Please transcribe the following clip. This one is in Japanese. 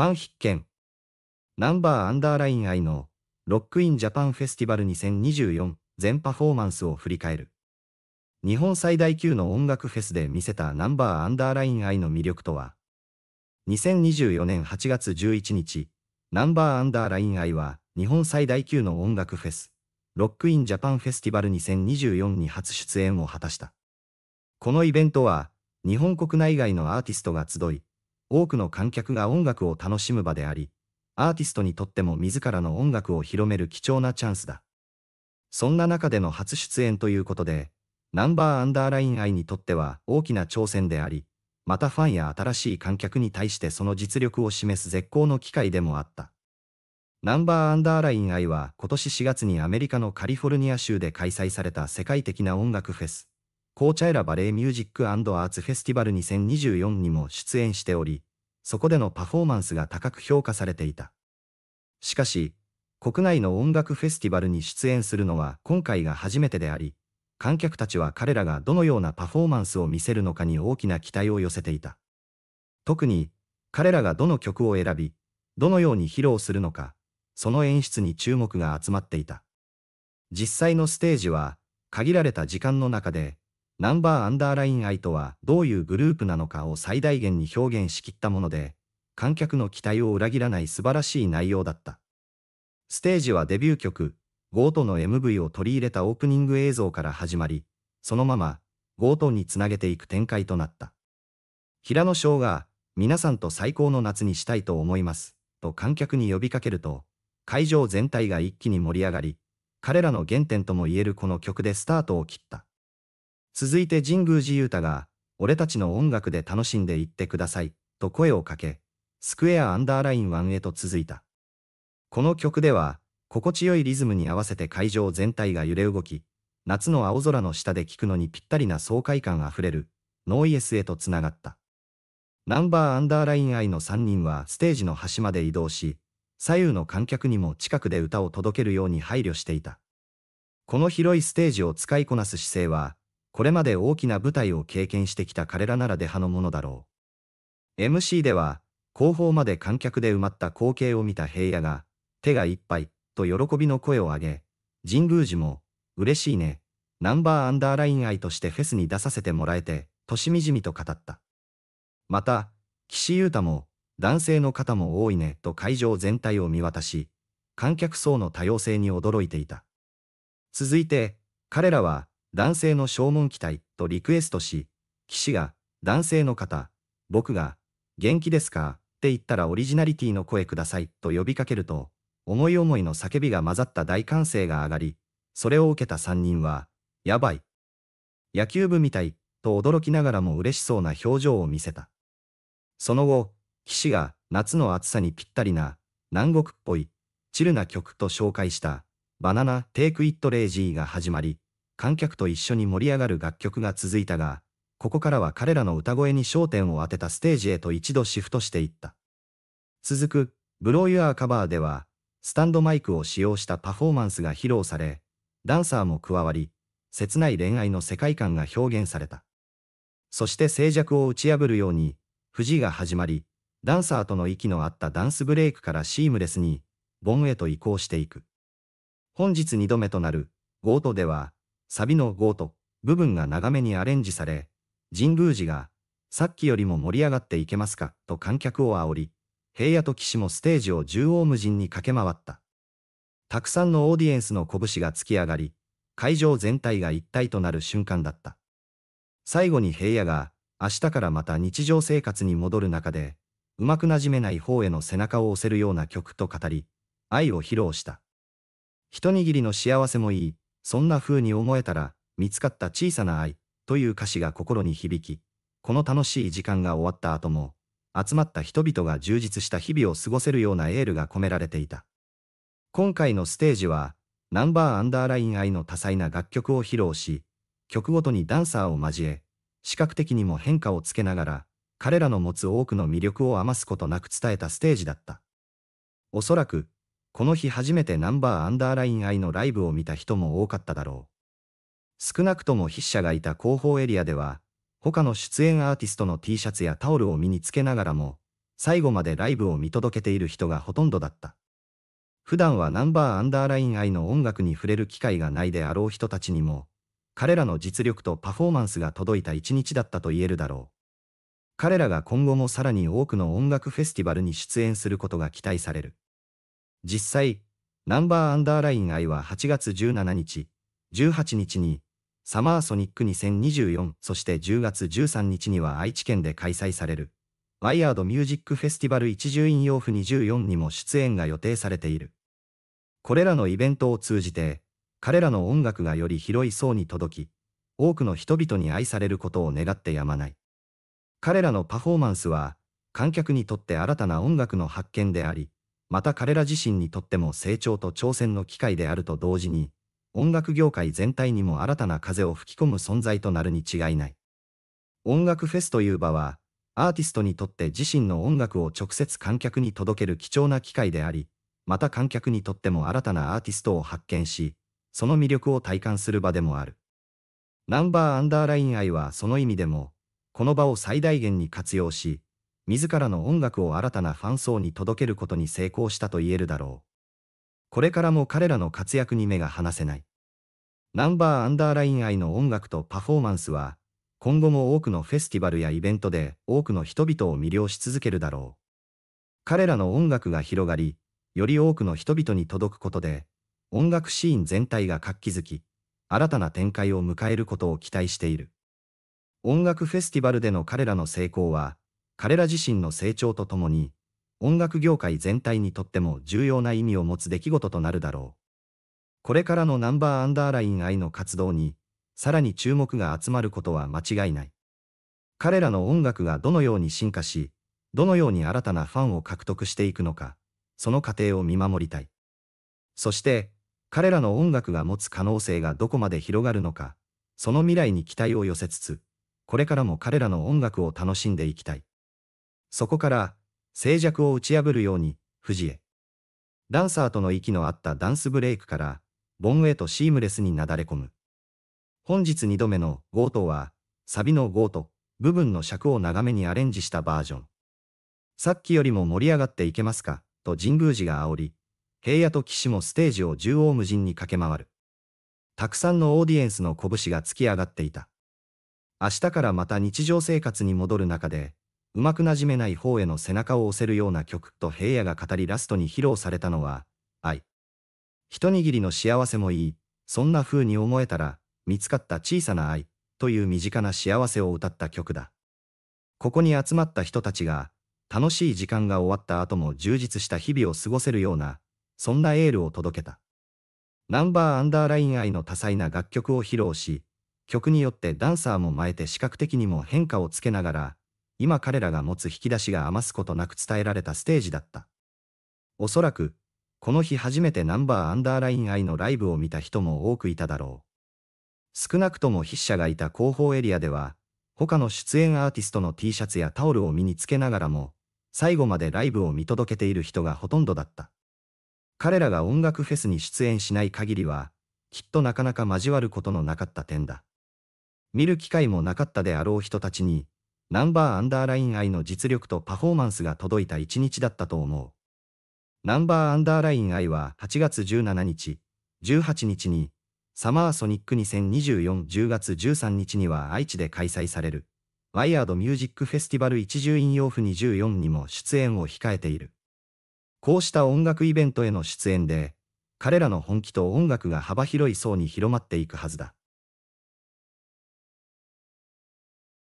ファン必見。ナンバーアンダーライン愛のロックインジャパンフェスティバル2024全パフォーマンスを振り返る。日本最大級の音楽フェスで見せたナンバーアンダーライン愛の魅力とは2024年8月11日、ナンバーアンダーライン愛は日本最大級の音楽フェス、ロックインジャパンフェスティバル2024に初出演を果たした。このイベントは日本国内外のアーティストが集い、多くの観客が音楽を楽しむ場であり、アーティストにとっても自らの音楽を広める貴重なチャンスだ。そんな中での初出演ということで、ナンバーアンダーライン愛にとっては大きな挑戦であり、またファンや新しい観客に対してその実力を示す絶好の機会でもあった。ナンバーアンダーライン愛は今年4月にアメリカのカリフォルニア州で開催された世界的な音楽フェス、紅茶エラバレーミュージックアーツフェスティバル2024にも出演しており、そこでのパフォーマンスが高く評価されていた。しかし、国内の音楽フェスティバルに出演するのは今回が初めてであり、観客たちは彼らがどのようなパフォーマンスを見せるのかに大きな期待を寄せていた。特に、彼らがどの曲を選び、どのように披露するのか、その演出に注目が集まっていた。実際のステージは、限られた時間の中でナンバーアンダーラインイとはどういうグループなのかを最大限に表現しきったもので、観客の期待を裏切らない素晴らしい内容だった。ステージはデビュー曲、ゴートの MV を取り入れたオープニング映像から始まり、そのまま、ゴートにつなげていく展開となった。平野翔が、皆さんと最高の夏にしたいと思います、と観客に呼びかけると、会場全体が一気に盛り上がり、彼らの原点とも言えるこの曲でスタートを切った。続いて神宮寺勇太が、俺たちの音楽で楽しんでいってください、と声をかけ、スクエアアンダーライン1へと続いた。この曲では、心地よいリズムに合わせて会場全体が揺れ動き、夏の青空の下で聴くのにぴったりな爽快感あふれる、ノーイエスへとつながった。ナンバーアンダーライン愛の3人はステージの端まで移動し、左右の観客にも近くで歌を届けるように配慮していた。この広いステージを使いこなす姿勢は、これまで大きな舞台を経験してきた彼らならで派のものだろう。MC では、後方まで観客で埋まった光景を見た平野が、手がいっぱい、と喜びの声を上げ、神宮寺も、嬉しいね、ナンバーアンダーライン愛としてフェスに出させてもらえて、としみじみと語った。また、岸優太も、男性の方も多いね、と会場全体を見渡し、観客層の多様性に驚いていた。続いて、彼らは、男性の正門期待とリクエストし、騎士が、男性の方、僕が、元気ですかって言ったらオリジナリティの声くださいと呼びかけると、思い思いの叫びが混ざった大歓声が上がり、それを受けた3人は、やばい。野球部みたい、と驚きながらも嬉しそうな表情を見せた。その後、岸が夏の暑さにぴったりな、南国っぽい、チルな曲と紹介した、バナナ・テイク・イット・レイジーが始まり、観客と一緒に盛り上がる楽曲が続いたが、ここからは彼らの歌声に焦点を当てたステージへと一度シフトしていった。続く、ブローユアーカバーでは、スタンドマイクを使用したパフォーマンスが披露され、ダンサーも加わり、切ない恋愛の世界観が表現された。そして静寂を打ち破るように、富士が始まり、ダンサーとの息の合ったダンスブレイクからシームレスに、ボンへと移行していく。本日2度目となる、ゴートでは、サビのゴート部分が長めにアレンジされ、神宮寺が、さっきよりも盛り上がっていけますか、と観客を煽り、平野と騎士もステージを縦横無尽に駆け回った。たくさんのオーディエンスの拳が突き上がり、会場全体が一体となる瞬間だった。最後に平野が、明日からまた日常生活に戻る中で、うまくなじめない方への背中を押せるような曲と語り、愛を披露した。一握りの幸せもいい、そんな風に思えたら、見つかった小さな愛、という歌詞が心に響き、この楽しい時間が終わった後も、集まった人々が充実した日々を過ごせるようなエールが込められていた。今回のステージは、ナンバーアンダーライン愛の多彩な楽曲を披露し、曲ごとにダンサーを交え、視覚的にも変化をつけながら、彼らの持つ多くの魅力を余すことなく伝えたステージだった。おそらく、この日初めてナンバーアンダーライン愛のライブを見た人も多かっただろう。少なくとも筆者がいた広報エリアでは、他の出演アーティストの T シャツやタオルを身につけながらも、最後までライブを見届けている人がほとんどだった。普段はナンバーアンダーライン愛の音楽に触れる機会がないであろう人たちにも、彼らの実力とパフォーマンスが届いた一日だったと言えるだろう。彼らが今後もさらに多くの音楽フェスティバルに出演することが期待される。実際、ナンバーアンダーライン I は8月17日、18日に、サマーソニック2024、そして10月13日には愛知県で開催される、ワイヤードミュージックフェスティバル一重引用符24にも出演が予定されている。これらのイベントを通じて、彼らの音楽がより広い層に届き、多くの人々に愛されることを願ってやまない。彼らのパフォーマンスは、観客にとって新たな音楽の発見であり、また彼ら自身にとっても成長と挑戦の機会であると同時に、音楽業界全体にも新たな風を吹き込む存在となるに違いない。音楽フェスという場は、アーティストにとって自身の音楽を直接観客に届ける貴重な機会であり、また観客にとっても新たなアーティストを発見し、その魅力を体感する場でもある。ナンバーアンダーライン愛はその意味でも、この場を最大限に活用し、自らの音楽を新たなファン層に届けることに成功したと言えるだろう。これからも彼らの活躍に目が離せない。ナンバーアンダーライン愛の音楽とパフォーマンスは、今後も多くのフェスティバルやイベントで多くの人々を魅了し続けるだろう。彼らの音楽が広がり、より多くの人々に届くことで、音楽シーン全体が活気づき、新たな展開を迎えることを期待している。音楽フェスティバルでの彼らの成功は、彼ら自身の成長とともに、音楽業界全体にとっても重要な意味を持つ出来事となるだろう。これからのナンバーアンダーライン愛の活動に、さらに注目が集まることは間違いない。彼らの音楽がどのように進化し、どのように新たなファンを獲得していくのか、その過程を見守りたい。そして、彼らの音楽が持つ可能性がどこまで広がるのか、その未来に期待を寄せつつ、これからも彼らの音楽を楽しんでいきたい。そこから、静寂を打ち破るように、藤へ。ダンサーとの息の合ったダンスブレイクから、ボンウェイとシームレスになだれ込む。本日二度目のゴートは、サビのゴート部分の尺を長めにアレンジしたバージョン。さっきよりも盛り上がっていけますか、と神宮寺が煽り、平野と騎士もステージを縦横無尽に駆け回る。たくさんのオーディエンスの拳が突き上がっていた。明日からまた日常生活に戻る中で、うまくなじめない方への背中を押せるような曲と平野が語りラストに披露されたのは、愛。一握りの幸せもいい、そんな風に思えたら、見つかった小さな愛、という身近な幸せを歌った曲だ。ここに集まった人たちが、楽しい時間が終わった後も充実した日々を過ごせるような、そんなエールを届けた。ナンバーアンダーライン愛の多彩な楽曲を披露し、曲によってダンサーも巻えて視覚的にも変化をつけながら、今彼らが持つ引き出しが余すことなく伝えられたステージだった。おそらく、この日初めてナンバーアンダーライン愛のライブを見た人も多くいただろう。少なくとも筆者がいた広報エリアでは、他の出演アーティストの T シャツやタオルを身につけながらも、最後までライブを見届けている人がほとんどだった。彼らが音楽フェスに出演しない限りは、きっとなかなか交わることのなかった点だ。見る機会もなかったであろう人たちに、ナンバーアンダーライン愛の実力とパフォーマンスが届いた一日だったと思う。ナンバーアンダーライン愛は8月17日、18日に、サマーソニック2024、10月13日には愛知で開催される、ワイヤードミュージックフェスティバル一重引用譜24にも出演を控えている。こうした音楽イベントへの出演で、彼らの本気と音楽が幅広い層に広まっていくはずだ。